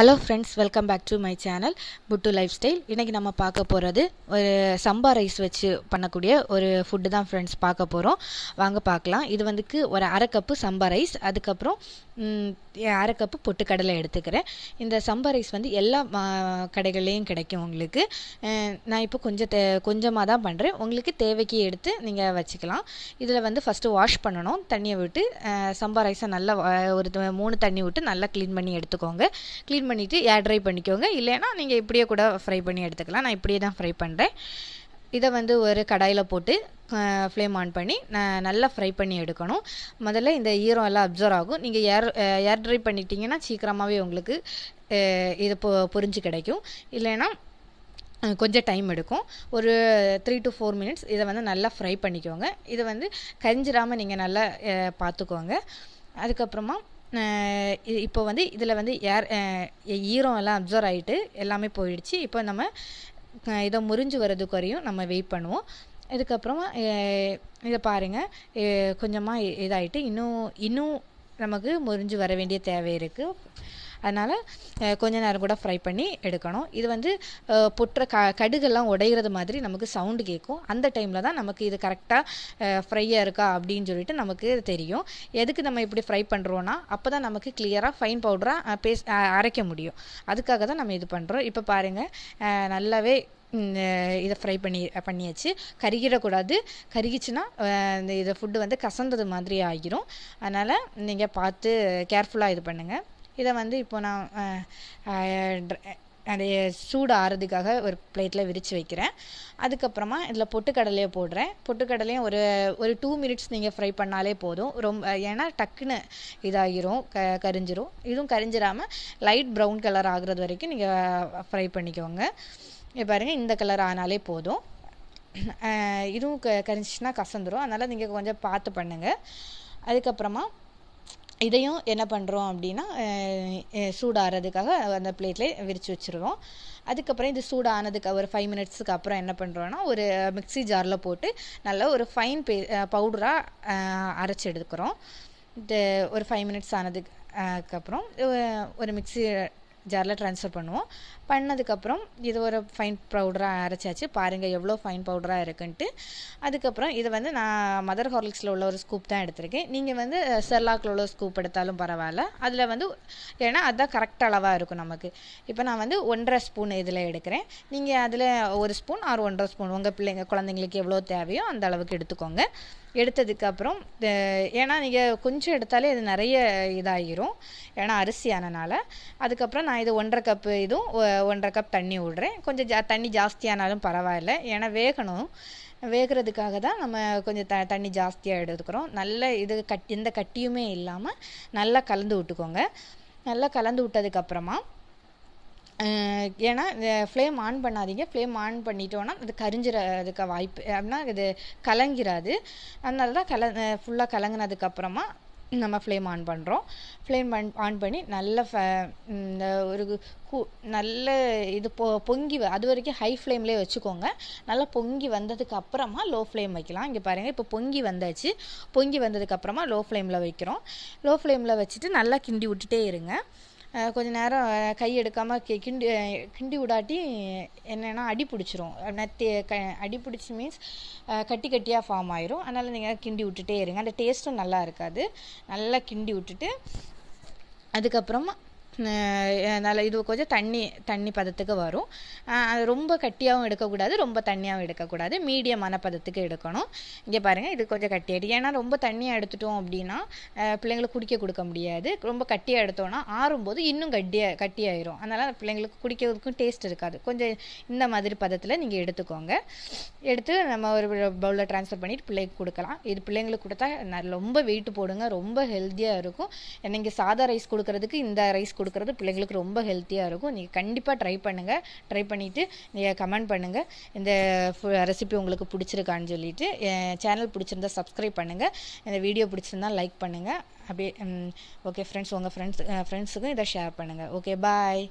hello friends welcome back to my channel Puttu lifestyle இன்றைக்கி நம்ம பார்க்க போகிறது ஒரு சம்பா ரைஸ் வச்சு பண்ணக்கூடிய ஒரு ஃபுட்டு தான் ஃப்ரெண்ட்ஸ் பார்க்க போகிறோம் வாங்க பார்க்கலாம் இது வந்துக்கு ஒரு அரை கப்பு சம்பா ரைஸ் அதுக்கப்புறம் அரை கப்பு பொட்டுக்கடலை எடுத்துக்கிறேன் இந்த சம்பா ரைஸ் வந்து எல்லா கடைகள்லேயும் கிடைக்கும் உங்களுக்கு நான் இப்போ கொஞ்சம் தே கொஞ்சமாக தான் பண்ணுறேன் உங்களுக்கு தேவைக்கு எடுத்து நீங்கள் வச்சுக்கலாம் இதில் வந்து ஃபஸ்ட்டு வாஷ் பண்ணணும் தண்ணியை விட்டு சம்பா ரைஸை நல்லா ஒரு மூணு தண்ணி விட்டு நல்லா க்ளீன் பண்ணி எடுத்துக்கோங்க க்ளீன் ஓப்பன் பண்ணிவிட்டு ஏர் ட்ரை பண்ணிக்கோங்க இல்லைன்னா நீங்கள் இப்படியே கூட ஃப்ரை பண்ணி எடுத்துக்கலாம் நான் இப்படியே தான் ஃப்ரை பண்ணுறேன் இதை வந்து ஒரு கடாயில் போட்டு ஃப்ளேம் ஆன் பண்ணி நல்லா ஃப்ரை பண்ணி எடுக்கணும் முதல்ல இந்த ஈரம் எல்லாம் அப்சர்வ் ஆகும் நீங்கள் ஏர் ஏர் ட்ரை பண்ணிட்டீங்கன்னா சீக்கிரமாகவே உங்களுக்கு இது பொ பொறிஞ்சு கிடைக்கும் இல்லைன்னா கொஞ்சம் டைம் எடுக்கும் ஒரு த்ரீ டு ஃபோர் மினிட்ஸ் இதை வந்து நல்லா ஃப்ரை பண்ணிக்கோங்க இதை வந்து கரிஞ்சிடாமல் நீங்கள் நல்லா பார்த்துக்கோங்க அதுக்கப்புறமா இப்போ வந்து இதில் வந்து ஏர் ஈரம் எல்லாம் அப்சர்வ் ஆகிட்டு எல்லாமே போயிடுச்சு இப்போ நம்ம இதை முறிஞ்சு வர்றது குறையும் நம்ம வெயிட் பண்ணுவோம் இதுக்கப்புறமா இதை பாருங்கள் கொஞ்சமாக இதாகிட்டு இன்னும் இன்னும் நமக்கு முறிஞ்சு வர வேண்டிய தேவை இருக்குது அதனால் கொஞ்ச நேரம் கூட ஃப்ரை பண்ணி எடுக்கணும் இது வந்து பொட்டுற க கடுகெல்லாம் உடைகிறது மாதிரி நமக்கு சவுண்டு கேட்கும் அந்த டைமில் தான் நமக்கு இது கரெக்டாக ஃப்ரையாக இருக்கா அப்படின்னு சொல்லிட்டு நமக்கு தெரியும் எதுக்கு நம்ம இப்படி ஃப்ரை பண்ணுறோன்னா அப்போ தான் நமக்கு கிளியராக ஃபைன் பவுடராக பேஸ் அரைக்க முடியும் அதுக்காக தான் நம்ம இது பண்ணுறோம் இப்போ பாருங்கள் நல்லாவே இதை ஃப்ரை பண்ணி பண்ணியாச்சு கருகிடக்கூடாது கருகிச்சுன்னா இந்த இதை ஃபுட்டு வந்து கசந்தது மாதிரி ஆகிரும் அதனால் நீங்கள் பார்த்து கேர்ஃபுல்லாக இது பண்ணுங்கள் இதை வந்து இப்போ நான் அது சூடு ஆறுறதுக்காக ஒரு பிளேட்டில் விரித்து வைக்கிறேன் அதுக்கப்புறமா இதில் பொட்டுக்கடலையை போடுறேன் பொட்டுக்கடலையும் ஒரு ஒரு டூ மினிட்ஸ் நீங்கள் ஃப்ரை பண்ணாலே போதும் ரொம்ப ஏன்னா டக்குன்னு இதாகிரும் க கரிஞ்சிரும் இதுவும் கரிஞ்சிராமல் லைட் ப்ரௌன் கலர் ஆகுறது வரைக்கும் நீங்கள் ஃப்ரை பண்ணிக்கோங்க பாருங்கள் இந்த கலர் ஆனாலே போதும் இதுவும் க கரிஞ்சிச்சுன்னா கசந்துடும் அதனால் நீங்கள் கொஞ்சம் பார்த்து பண்ணுங்கள் அதுக்கப்புறமா இதையும் என்ன பண்ணுறோம் அப்படின்னா சூடாகிறதுக்காக அந்த பிளேட்லேயே விரித்து வச்சுருவோம் அதுக்கப்புறம் இது சூடானதுக்கு ஒரு ஃபைவ் மினிட்ஸுக்கு அப்புறம் என்ன பண்ணுறோன்னா ஒரு மிக்ஸி ஜாரில் போட்டு நல்லா ஒரு ஃபைன் பே பவுடராக அரைச்சி எடுக்கிறோம் இது ஒரு ஃபைவ் மினிட்ஸ் ஆனதுக்கு அதுக்கப்புறம் ஒரு மிக்ஸி ஜாரில் ட்ரான்ஸ்ஃபர் பண்ணுவோம் பண்ணதுக்கப்புறம் இது ஒரு ஃபைன் பவுடராக அரைச்சாச்சு பாருங்கள் எவ்வளோ ஃபைன் பவுடராக இருக்குன்ட்டு அதுக்கப்புறம் இதை வந்து நான் மதர் ஹார்லிக்ஸில் உள்ள ஒரு ஸ்கூப் தான் எடுத்திருக்கேன் நீங்கள் வந்து செர்லாக்கில் உள்ள ஸ்கூப் எடுத்தாலும் பரவாயில்ல அதில் வந்து ஏன்னா அதுதான் கரெக்ட் அளவாக இருக்கும் நமக்கு இப்போ நான் வந்து ஒன்றரை ஸ்பூன் இதில் எடுக்கிறேன் நீங்கள் அதில் ஒரு ஸ்பூன் ஆறு ஒன்றரை ஸ்பூன் உங்கள் பிள்ளைங்க குழந்தைங்களுக்கு எவ்வளோ தேவையோ அந்த அளவுக்கு எடுத்துக்கோங்க எடுத்ததுக்கப்புறம் ஏன்னா நீங்கள் கொஞ்சம் எடுத்தாலே இது நிறைய இதாகிரும் ஏன்னா அரிசியானனால அதுக்கப்புறம் நான் இது ஒன்றரை கப்பு இதுவும் ஒன்றரை கப் தண்ணி விடுறேன் கொஞ்சம் ஜா தண்ணி ஜாஸ்தியானாலும் பரவாயில்ல ஏன்னா வேகணும் வேகிறதுக்காக தான் நம்ம கொஞ்சம் த தண்ணி ஜாஸ்தியாக எடுத்துக்கிறோம் நல்ல இது கட் எந்த கட்டியுமே இல்லாமல் நல்லா கலந்து விட்டுக்கோங்க நல்லா கலந்து விட்டதுக்கப்புறமா ஏன்னா இந்த ஃப்ளேம் ஆன் பண்ணாதீங்க ஃப்ளேம் ஆன் பண்ணிட்டோன்னா அது கரிஞ்சிறதுக்கு வாய்ப்பு அப்படின்னா இது கலங்கிறாது அதனால தான் கல ஃபுல்லாக கலங்கினதுக்கப்புறமா நம்ம ஃப்ளேம் ஆன் பண்ணுறோம் ஃப்ளேம் ஆன் ஆன் பண்ணி நல்ல ஃப இந்த ஒரு கூ நல்ல இது பொ பொங்கி அது வரைக்கும் ஹை ஃப்ளேம்லேயே வச்சுக்கோங்க நல்லா பொங்கி வந்ததுக்கு அப்புறமா லோ ஃப்ளேம் வைக்கலாம் இங்கே பாருங்கள் இப்போ பொங்கி வந்தாச்சு பொங்கி வந்ததுக்கப்புறமா லோ ஃப்ளேமில் வைக்கிறோம் லோ ஃப்ளேமில் வச்சுட்டு நல்லா கிண்டி விட்டுட்டே இருங்க கொஞ்ச நேரம் கை எடுக்காமல் கி கிண்டி கிண்டி விடாட்டி என்னென்னா அடி பிடிச்சிரும் நெத்தி க அடி பிடிச்சி மீன்ஸ் கட்டி கட்டியாக ஃபார்ம் ஆயிரும் அதனால் நீங்கள் கிண்டி விட்டுட்டே இருங்க அந்த டேஸ்ட்டும் நல்லா இருக்காது நல்லா கிண்டி விட்டுட்டு அதுக்கப்புறமா நல்ல இது கொஞ்சம் தண்ணி தண்ணி பதத்துக்கு வரும் அது ரொம்ப கட்டியாகவும் எடுக்கக்கூடாது ரொம்ப தண்ணியாகவும் எடுக்கக்கூடாது மீடியமான பதத்துக்கு எடுக்கணும் இங்கே பாருங்கள் இது கொஞ்சம் கட்டியாகிட்டு ஏன்னா ரொம்ப தண்ணியாக எடுத்துட்டோம் அப்படின்னா பிள்ளைங்களுக்கு குடிக்க கொடுக்க முடியாது ரொம்ப கட்டியாக எடுத்தோன்னா ஆறும்போது இன்னும் கட்டியாக கட்டியாயிரும் அதனால் பிள்ளைங்களுக்கு குடிக்கிறதுக்கும் டேஸ்ட் இருக்காது கொஞ்சம் இந்த மாதிரி பதத்தில் நீங்கள் எடுத்துக்கோங்க எடுத்து நம்ம ஒரு பவுலில் ட்ரான்ஸ்ஃபர் பண்ணிவிட்டு பிள்ளைக்கு கொடுக்கலாம் இது பிள்ளைங்களுக்கு கொடுத்தா ரொம்ப வெயிட் போடுங்க ரொம்ப ஹெல்த்தியாக இருக்கும் ஏன்னா நீங்கள் சாதா ரைஸ் கொடுக்குறதுக்கு இந்த ரைஸ் கொடு கொடுக்குறது பிள்ளைங்களுக்கு ரொம்ப ஹெல்த்தியாக இருக்கும் நீங்கள் கண்டிப்பாக ட்ரை பண்ணுங்கள் ட்ரை பண்ணிவிட்டு நீங்கள் கமெண்ட் பண்ணுங்கள் இந்த ரெசிபி உங்களுக்கு பிடிச்சிருக்கான்னு சொல்லிட்டு சேனல் பிடிச்சிருந்தா சப்ஸ்கிரைப் பண்ணுங்கள் இந்த வீடியோ பிடிச்சிருந்தா லைக் பண்ணுங்கள் அப்படியே ஓகே ஃப்ரெண்ட்ஸ் உங்கள் ஃப்ரெண்ட்ஸ் ஃப்ரெண்ட்ஸுக்கும் இதை ஷேர் பண்ணுங்கள் ஓகே பாய்